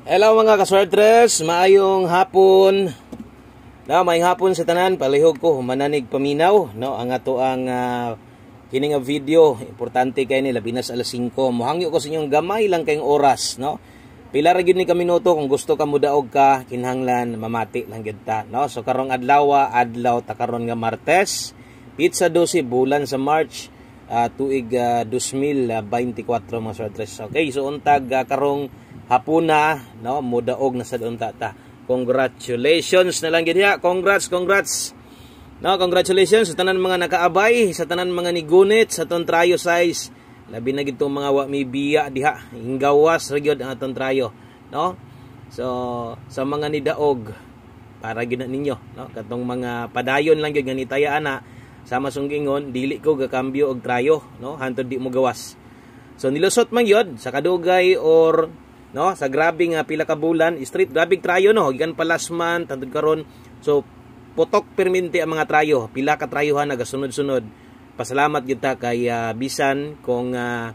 Hello mga kaswertres, maayong hapon. Na no, maayong hapon sa tanan, palihog ko mananig paminaw, no? Ang ato ang uh, ah, kini video, importante kay ni labi sa alas 5. Muhangyo ko sa inyong gamay lang kayong oras, no? Pila ra gyud ni ka minuto kung gusto ka mudaog ka, kinahanglan mamati lang gyud ta, no? So karong adlaw, ah, adlaw ta karon nga Martes, pizza 12 bulan sa March uh, tuig uh, 2024 mga kaswertres. Okay, so untag uh, karong hapuna no mudaog na sad unta ta congratulations na lang gid congrats congrats no congratulations sa tanan mga nakaabay sa tanan mga nigunit sa tong trayo size labi na gitong mga wa may biya diha inggawas ra ang aton trayo no so sa mga nidaog para gina ninyo no katong mga padayon lang gyud nga nitayaan ana sama sunggingon dili ko gakambyo og trayo no hantod di mo gawas so nilusot man gyud sa kadugay or no sa grabing uh, pila ka bulan street grabing trayo no gikan pa last month tantud karon so putok perminti ang mga trayo pila ka trayuhan nga sunod sunod pasalamat gyud ta kay uh, bisan kung uh,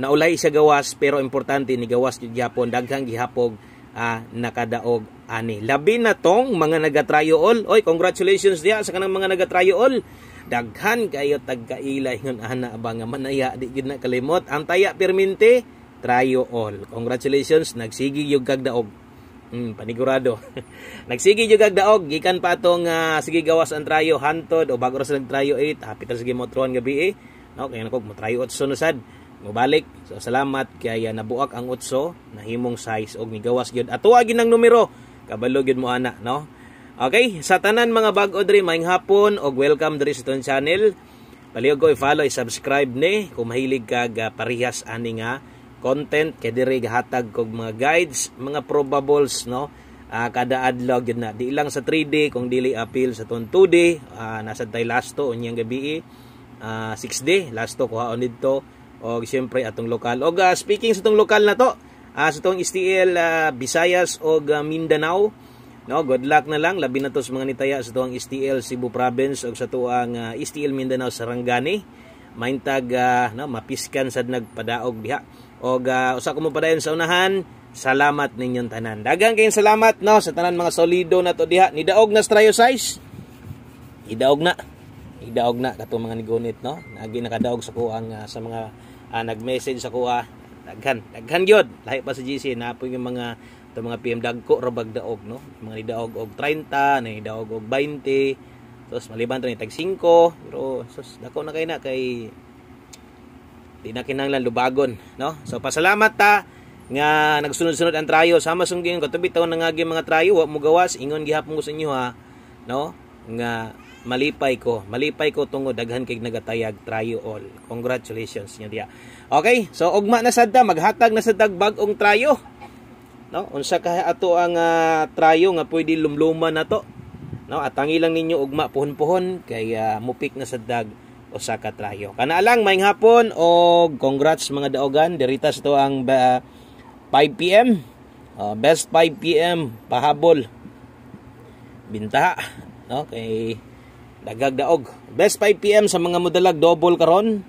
naulay sa gawas pero importante ni gawas gyud gyapon daghang gihapog uh, nakadaog ani labi na tong mga nagatrayo all oy congratulations dia sa kanang mga nagatrayo all daghan kayo tagkaila ingon ana abang manaya di gid na kalimot ang taya perminti Tryo all. Congratulations, nagsigi yung kagdaog. Mm, panigurado. nagsigi yung kagdaog. Gikan pa atong uh, ah, sige gawas ang tryo hantod o bago ra sa nagtryo 8. Hapit ra sige mo tron gabi eh. No, kaya nako mo tryo 8 sunod Mubalik. So salamat kaya ah, nabuak ang utso nahimong size og nigawas gyud. Ato agin ang numero. Kabalo gyud mo ana, no? Okay, sa tanan mga bag-o diri maayong hapon og welcome diri sa ton channel. Paliog ko i-follow, i-subscribe ni kung mahilig kag parihas ani nga content kay diri gahatag kog mga guides, mga probables no uh, kada adlaw gyud na di lang sa 3D kung dili appeal sa ton 2D uh, ah, nasa tay lasto unyang gabi uh, eh. 6D ah, lasto kuhaon didto og syempre atong lokal og uh, speaking sa tong lokal na to uh, sa tong STL uh, Visayas og uh, Mindanao No, good luck na lang labi na to sa mga nitaya sa tuang STL Cebu Province og sa tuang uh, STL Mindanao Sarangani. Maintag uh, no, mapiskan sad nagpadaog diha og uh, usa ko mo padayon sa unahan salamat ninyong tanan daghang kayong salamat no sa tanan mga solido na to diha daog na strayo size idaog na idaog na kato mga nigunit no nagi nakadaog sa kuang uh, sa mga uh, nag-message sa kuha daghan daghan gyud lahi pa sa GC na po yung mga to mga PM dagko ra daog no mga ni daog og 30 ni daog og 20 tos maliban to ni tag 5 pero sus dako na kay na kay di na kinanglan lubagon no so pasalamat ta nga nagsunod-sunod ang trayo sama sunggiyon ko tabi taon nga mga trayo wa mo gawas ingon gihapon ko sa inyo ha no nga malipay ko malipay ko tungod daghan kay nagatayag trayo all congratulations nya dia okay so ugma na sad maghatag na sad bag-ong trayo no unsa ka ato ang uh, trayo nga pwede lumluman na to no at ang ilang ninyo ugma puhon-puhon kay uh, mupik na sad dag usa ka trayo. Kanaalang maing hapon o congrats mga daogan. Dirita sa to ang uh, ah, 5 PM. Uh, ah, best 5 PM pahabol. Binta, no? Kay dagag daog. Best 5 PM sa mga modalag double karon.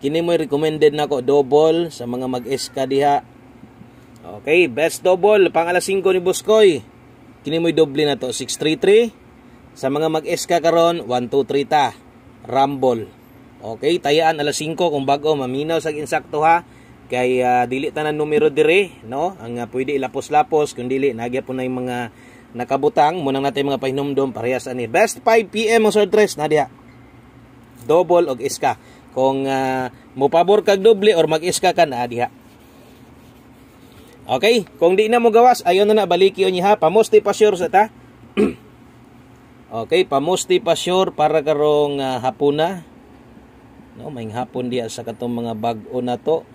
Kini mo recommended nako double sa mga mag-eska diha. Okay, best double pang alas 5 ni Buskoy. Kini mo doble na to 633. Sa mga mag-eska karon 123 ta rumble. Okay, tayaan alas 5 kung bago maminaw sa insakto ha. Kay uh, dili tanan numero dire, no? Ang uh, pwede ilapos-lapos kung dili nagya po na yung mga nakabutang Munang nang natay mga pahinomdom parehas ani. Best 5 PM mo sir Tres, Nadia. Double og iska. Kung uh, ah, mo pabor kag doble or mag-iska ka na diha. Okay, kung di na mo gawas, ayon na na baliki niya ha. Pamosti pa sure sa ta. Okay, pamusti pa sure para karong uh, ah, na. No, maing hapon diya sa katong mga bag-o na to.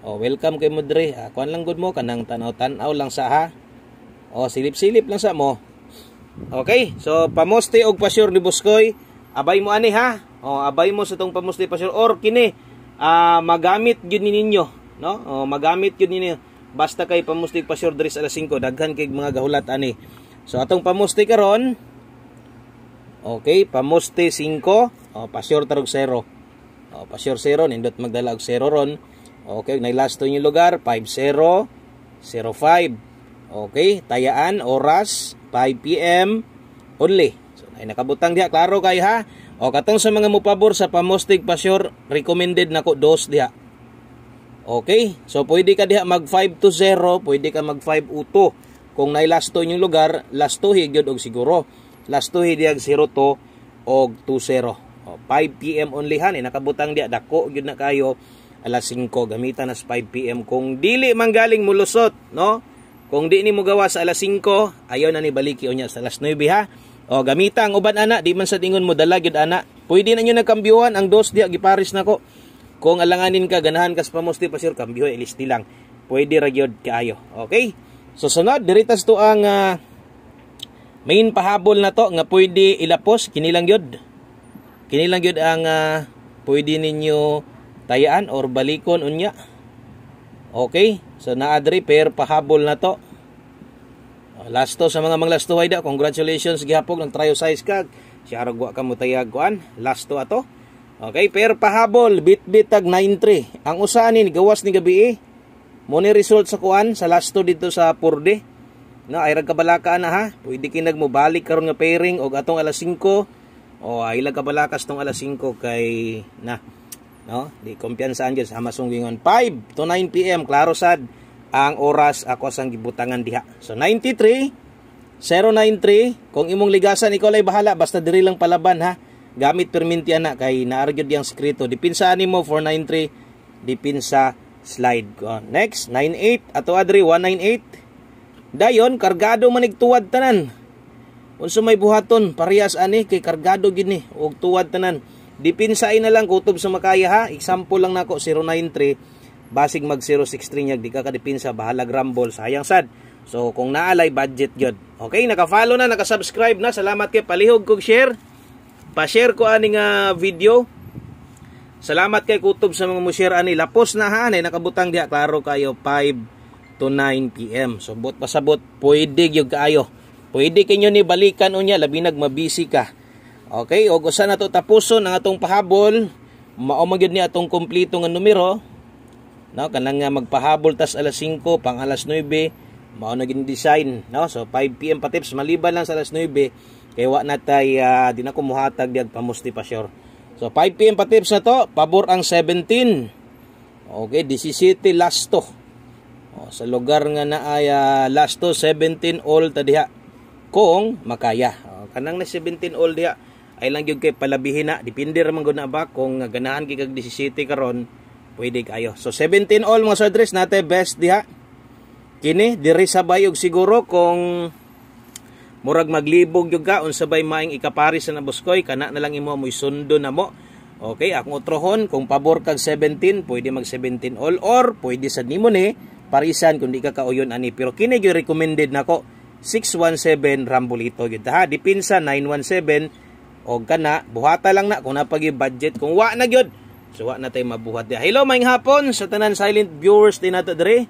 Oh, welcome kay Mudre. Ah, kuan lang good mo kanang tanaw-tanaw lang sa ha. Oh, silip-silip lang sa mo. Okay, so pamusti og pa sure ni Buskoy. Abay mo ani ha. Oh, abay mo sa tong pamusti sure or kini ah, magamit gyud ni ninyo, no? Oh, magamit gyud ninyo. Basta kay pamusti sure dress alas 5 daghan kay mga gahulat ani. So atong pamusti karon, Okay, pamuste 5. oh, pasyur tarog 0. O, pasyur 0. Nindot magdala og 0 ron. Okay, na last to yung lugar. 5-0. 0-5. Okay, tayaan. Oras. 5 p.m. Only. So, ay nakabutang diha. Klaro kay ha. O, katong sa mga mupabor sa pamustig pasyur, recommended na ko 2 diha. Okay? So, pwede ka diha mag 5 to 0. Pwede ka mag 5 uto. Kung nailasto yung lugar, lasto higyod og siguro. Last 2 diag 02 og 20. O, 5 PM only han eh, nakabutang diya dako gyud na kayo alas 5 gamitan as 5 PM kung dili man galing mulusot, no? Kung di ni mo gawa sa alas 5, ayaw na ni baliki unya sa alas 9 ha. O ang uban ana, di man sa tingon mo dala gyud ana. Pwede na niyo nagkambyuhan ang dos diya gipares nako. Kung alanganin ka ganahan kas pamusti pa sir kambyo ilis eh, lang. Pwede ra gyud kaayo. Okay? So sunod diritas to ang uh, Main pahabol na to nga pwede ilapos kinilang yod Kinilang yod ang uh, pwede ninyo tayaan or balikon unya. Okay? So naadri per pahabol na to. Lasto sa mga manglasto ay da, congratulations gihapog ng trio size kag. Si arog wa kamo tayag kuan. Lasto ato. Okay, per pahabol bitbit tag 93. Ang usa ni gawas ni gabi eh. mo ni result sa kuan sa lasto dito sa purde. No, ay ragkabalakaan na ha. Pwede kinag mo karon nga pairing og atong alas 5. O ay lagkabalakas tong alas 5 kay na. No, di kumpiyansa ang Dios hamasong gingon 5 to 9 PM klaro sad ang oras ako sang gibutangan diha. So 93 093 kung imong ligasan ikaw lay bahala basta diri lang palaban ha. Gamit perminti na kay naargyod yang sekreto. Dipinsa ani nimo 493 dipinsa slide ko. Next 98 ato adri 198 Dayon kargado manig tuwad tanan. Unsa may buhaton parehas ani kay kargado gid ni og tuwad tanan. Dipinsay na lang kutob sa makaya ha. Example lang nako 093 basig mag 063 nyag di ka kadipinsa bahalag rumble sayang sad. So kung naalay budget gyud. Okay, naka-follow na, naka-subscribe na. Salamat kay palihog kog share. Pa-share ko ani nga video. Salamat kay kutob sa mga mo-share ani. Lapos na ha, nay nakabutang diha klaro kayo 5 to 9 PM. So but pasabot pwede gyud kaayo. Pwede kinyo ni balikan unya labi nag mabisi ka. Okay, og usa na to tapuson ang atong pahabol. Mao man ni atong kompleto nga numero. No, kanang nga magpahabol tas alas 5 pang alas 9 mao na gin design, no? So 5 PM pa tips maliban lang sa alas 9 kay wa na tay uh, di na ko muhatag diag pamusti pa sure. So 5 PM pa tips na to, pabor ang 17. Okay, 17 last to. O, oh, sa lugar nga na ay uh, last to 17 all ta diha kung makaya. O, oh, kanang na 17 all diha ay lang gyud kay palabihin na depende ra man gud na ba kung uh, ganahan kay kag 17 karon pwede kayo. So 17 all mga sodres nate best diha. Kini diri sa bayog siguro kung murag maglibog yung ka unsabay maing ikapari sa nabuskoy kana na lang imo mo sundo na mo okay akong utrohon kung pabor kag 17 pwede mag 17 all or pwede sa nimo ni parisan kundi ka kauyon ani pero kini gyud recommended nako 617 Rambolito gyud ha dipinsa 917 og kana buhata lang na kung napagi budget kung wa na gyud so wa na tay mabuhat dia hello maing hapon sa tanan silent viewers din nato dre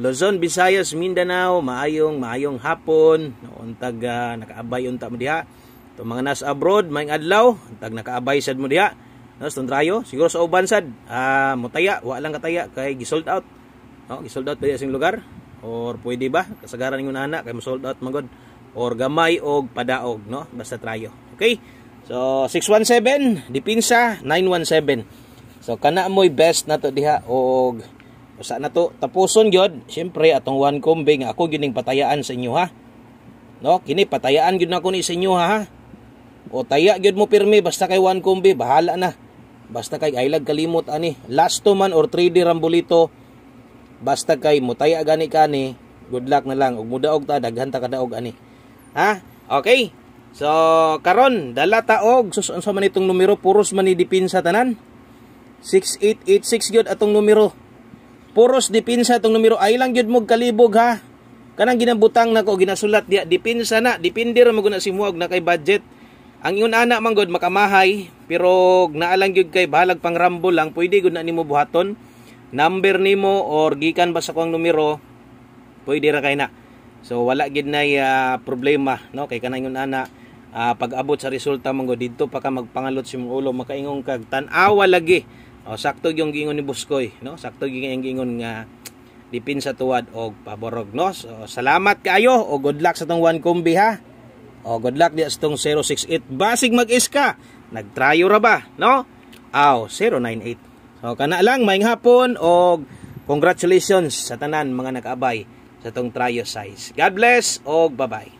Luzon, Visayas, Mindanao, maayong maayong hapon. Untag uh, ah, nakaabay unta mo diha. Itong mga nas abroad, maing adlaw, untag nakaabay sad mo diha. Nas tundrayo, siguro sa uban sad. Ah, uh, mutaya, wa lang kataya kay gisold out no gisold out pwede sing lugar or pwede ba kasagaran ng ana kay mo-sold out magod or gamay og padaog no basta tryo okay so 617 dipinsa 917 so kana moy best nato diha og usa nato tapuson gyud syempre atong one combe ako gyud ning patayaan sa inyo ha no kini patayaan gyud nako ni sa inyo ha o taya gyud mo pirmi basta kay one combe bahala na basta kay aylag kalimot ani last two man or 3D rambulito basta kay mutaya gani kani good luck na lang ug mudaog ta daghan ta kadaog ani ha okay so karon dala ta og susun sa manitong numero puros man ni dipinsa tanan 6886 gyud atong numero puros dipinsa atong numero ay lang gyud mog kalibog ha kanang ginabutang nako ginasulat diya dipinsa na dipindir mo guna si muog na kay budget ang iyon ana mangod makamahay pero naalang gyud kay balag pang rambo lang pwede gud na nimo buhaton number nimo or gikan ba sa kuang numero pwede ra kay na so wala gid nay uh, ah, problema no kay kanang yun ana uh, ah, pag abot sa resulta manggo dito pa ka magpangalot si imong ulo makaingong kag tan-awa lagi o sakto yung gingon ni Buskoy no sakto yung gingon nga dipin sa tuwad og paborog no so, salamat kaayo o good luck sa tong one combi ha o good luck di sa tong 068 basig mag-iska nagtrayo ra ba no aw 098 So kana lang maayong hapon og congratulations sa tanan mga nag-abay sa tong trio size. God bless og bye-bye.